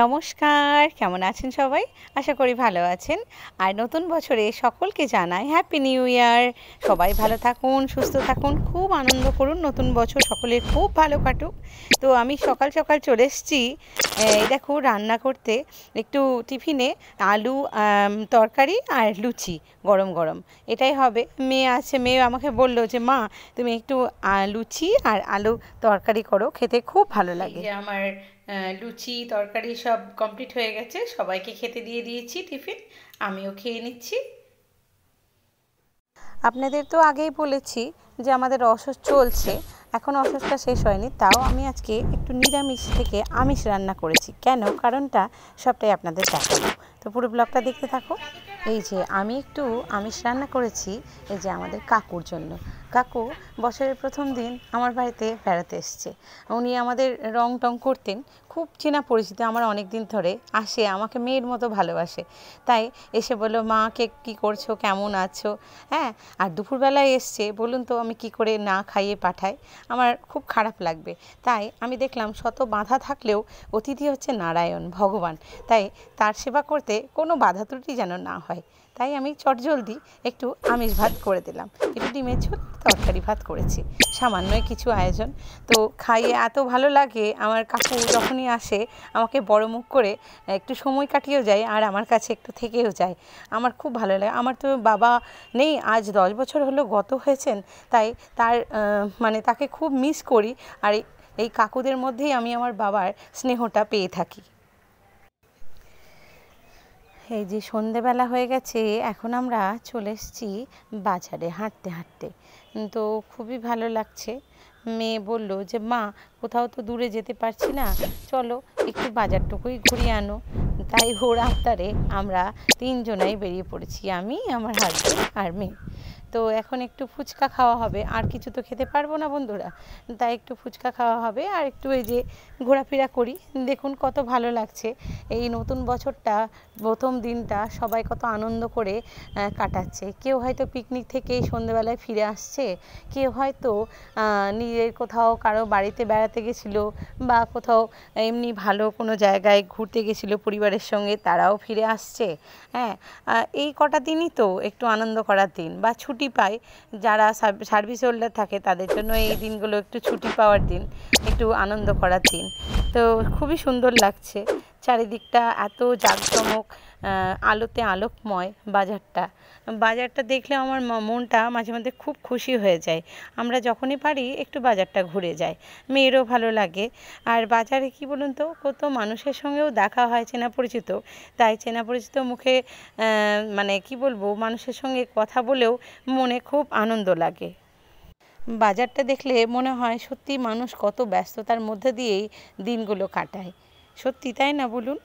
নমস্কার কেমন আছেন সবাই আশা করি ভালো আছেন আর নতুন বছরে সকলকে জানাই হ্যাপি নিউ ইয়ার সবাই ভালো থাকুন সুস্থ থাকুন খুব আনন্দ করুন নতুন বছর সকলের খুব ভালো কাটুক তো আমি সকাল সকাল চলে এসেছি দেখো রান্না করতে একটু টিফিনে আলু তরকারি আর লুচি গরম গরম এটাই হবে মেয়ে আছে মেয়ে আমাকে বললো যে মা তুমি একটু লুচি আর আলু তরকারি করো খেতে খুব ভালো লাগে আমার লুচি তরকারি সব কমপ্লিট হয়ে গেছে সবাইকে খেতে দিয়ে দিয়েছি টিফিন আমিও খেয়ে নিচ্ছি আপনাদের তো আগেই বলেছি যে আমাদের অসুস চলছে এখন অসুস্থটা শেষ হয়নি তাও আমি আজকে একটু নিরামিষ থেকে আমিষ রান্না করেছি কেন কারণটা সবটাই আপনাদের দেখাবো তো পুরো ব্লগটা দেখতে থাকো এই যে আমি একটু আমিষ রান্না করেছি এই যে আমাদের কাকুর জন্য কাকু বছরের প্রথম দিন আমার বাড়িতে বেড়াতে এসছে উনি আমাদের রং টং করতেন খুব চেনা পরিচিত আমার অনেক দিন ধরে আসে আমাকে মেয়ের মতো ভালোবাসে তাই এসে বললো মা কে কী করছো কেমন আছো হ্যাঁ আর দুপুরবেলায় এসছে বলুন তো আমি কি করে না খাইয়ে পাঠাই আমার খুব খারাপ লাগবে তাই আমি দেখলাম শত বাধা থাকলেও অতিথি হচ্ছে নারায়ণ ভগবান তাই তার সেবা করতে কোনো বাধা ত্রুটি যেন না হয় তাই আমি চটজলদি একটু আমিষ ভাত করে দিলাম একটু ডিমের ছোট তরকারি ভাত করেছি সামান্য কিছু আয়োজন তো খাইয়ে এত ভালো লাগে আমার কাকু যখনই আসে আমাকে বড় মুখ করে একটু সময় কাটিয়েও যায় আর আমার কাছে একটু থেকেও যায় আমার খুব ভালো লাগে আমার তো বাবা নেই আজ দশ বছর হলো গত হয়েছেন তাই তার মানে তাকে খুব মিস করি আর এই কাকুদের মধ্যেই আমি আমার বাবার স্নেহটা পেয়ে থাকি এই যে সন্ধেবেলা হয়ে গেছে এখন আমরা চলে এসেছি বাজারে হাঁটতে হাঁটতে তো খুবই ভালো লাগছে মেয়ে বলল যে মা কোথাও তো দূরে যেতে পারছি না চলো একটু বাজারটুকুই ঘুরিয়ে আনো তাই ওর আফতারে আমরা তিনজনাই বেরিয়ে পড়েছি আমি আমার হাজব্যান্ড আর মেয়ে তো এখন একটু ফুচকা খাওয়া হবে আর কিছু তো খেতে পারবো না বন্ধুরা তাই একটু ফুচকা খাওয়া হবে আর একটু এই যে ঘোরাফেরা করি দেখুন কত ভালো লাগছে এই নতুন বছরটা প্রথম দিনটা সবাই কত আনন্দ করে কাটাচ্ছে কেউ হয়তো পিকনিক থেকে সন্ধেবেলায় ফিরে আসছে কেউ হয়তো নিজের কোথাও কারো বাড়িতে বেড়াতে গেছিলো বা কোথাও এমনি ভালো কোনো জায়গায় ঘুরতে গেছিলো পরিবারের সঙ্গে তারাও ফিরে আসছে হ্যাঁ এই কটা দিনই তো একটু আনন্দ করার দিন বা ছুটি ছুটি পায় যারা সার্ভিস হোল্ডার থাকে তাদের জন্য এই দিনগুলো একটু ছুটি পাওয়ার দিন একটু আনন্দ করার দিন তো খুবই সুন্দর লাগছে চারিদিকটা এত জাঁকজমক আলোতে আলোকময় বাজারটা বাজারটা দেখলে আমার মনটা মাঝে মধ্যে খুব খুশি হয়ে যায় আমরা যখনই পারি একটু বাজারটা ঘুরে যাই মেয়েরও ভালো লাগে আর বাজারে কি বলুন তো কত মানুষের সঙ্গেও দেখা হয় চেনা পরিচিত তাই চেনা পরিচিত মুখে মানে কি বলবো মানুষের সঙ্গে কথা বলেও মনে খুব আনন্দ লাগে বাজারটা দেখলে মনে হয় সত্যি মানুষ কত ব্যস্ততার মধ্যে দিয়েই দিনগুলো কাটায় সত্যি তাই না বলুন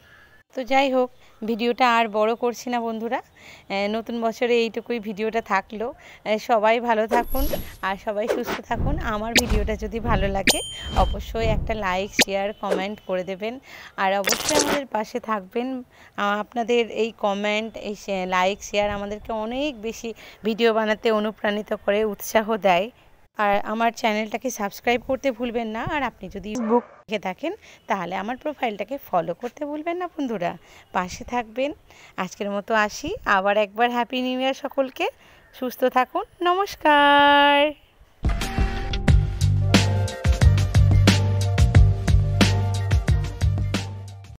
তো যাই হোক ভিডিওটা আর বড় করছি না বন্ধুরা নতুন বছরে এইটুকুই ভিডিওটা থাকলো সবাই ভালো থাকুন আর সবাই সুস্থ থাকুন আমার ভিডিওটা যদি ভালো লাগে অবশ্যই একটা লাইক শেয়ার কমেন্ট করে দেবেন আর অবশ্যই আমাদের পাশে থাকবেন আপনাদের এই কমেন্ট এই লাইক শেয়ার আমাদেরকে অনেক বেশি ভিডিও বানাতে অনুপ্রাণিত করে উৎসাহ দেয় আর আমার চ্যানেলটাকে সাবস্ক্রাইব করতে ভুলবেন না আর আপনি যদি বুক দেখে থাকেন তাহলে আমার প্রোফাইলটাকে ফলো করতে ভুলবেন না বন্ধুরা পাশে থাকবেন আজকের মতো আসি আবার একবার হ্যাপি নিউ ইয়ার সকলকে সুস্থ থাকুন নমস্কার